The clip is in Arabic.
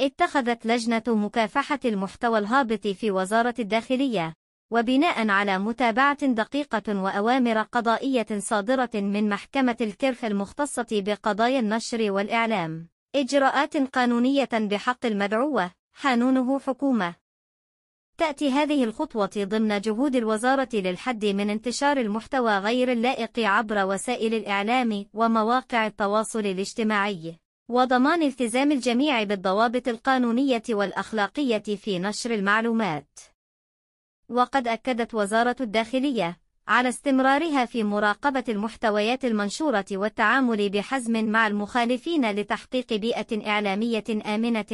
اتخذت لجنة مكافحة المحتوى الهابط في وزارة الداخلية وبناء على متابعة دقيقة وأوامر قضائية صادرة من محكمة الكرخ المختصة بقضايا النشر والإعلام إجراءات قانونية بحق المدعوة حانونه حكومة تأتي هذه الخطوة ضمن جهود الوزارة للحد من انتشار المحتوى غير اللائق عبر وسائل الإعلام ومواقع التواصل الاجتماعي وضمان التزام الجميع بالضوابط القانونية والأخلاقية في نشر المعلومات. وقد أكدت وزارة الداخلية على استمرارها في مراقبة المحتويات المنشورة والتعامل بحزم مع المخالفين لتحقيق بيئة إعلامية آمنة